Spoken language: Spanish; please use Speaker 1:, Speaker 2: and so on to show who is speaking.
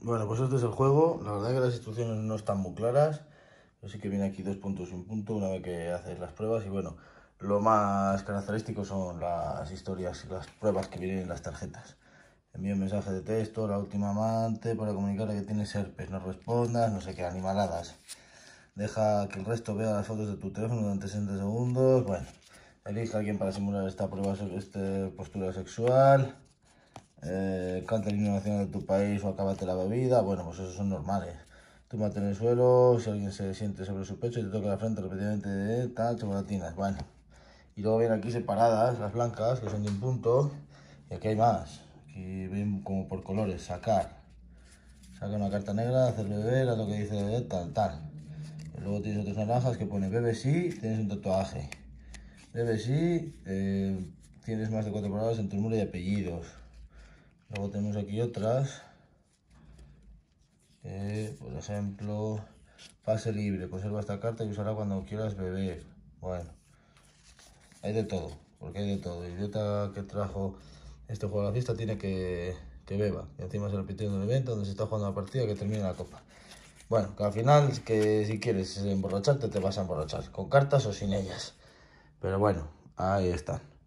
Speaker 1: Bueno, pues este es el juego. La verdad es que las instrucciones no están muy claras. Yo sí que viene aquí dos puntos y un punto una vez que haces las pruebas. Y bueno, lo más característico son las historias y las pruebas que vienen en las tarjetas. Envía un mensaje de texto, la última amante, para comunicarle que tienes herpes. No respondas, no sé qué, animaladas. Deja que el resto vea las fotos de tu teléfono durante 60 segundos. Bueno, elige a alguien para simular esta prueba, Este postura sexual canta eh, el himno nacional de tu país o acábate la bebida, bueno, pues esos son normales. Túmate en el suelo, si alguien se siente sobre su pecho y te toca la frente repetidamente de tal, chocolatinas, bueno. Y luego vienen aquí separadas las blancas, que son de un punto, y aquí hay más, aquí ven como por colores, sacar. Saca una carta negra, hacer beber, a lo que dice tal, tal. luego tienes otras naranjas que pone bebe sí, tienes un tatuaje. Bebe sí, eh, tienes más de cuatro palabras en tu muro y apellidos. Luego tenemos aquí otras. por ejemplo, pase libre, conserva esta carta y usará cuando quieras beber. Bueno, hay de todo, porque hay de todo. El idiota que trajo este juego a la fiesta tiene que, que beba. Y encima se repite en un evento donde se está jugando la partida que termina la copa. Bueno, que al final, que si quieres emborracharte,
Speaker 2: te vas a emborrachar, con cartas o sin ellas. Pero bueno, ahí están.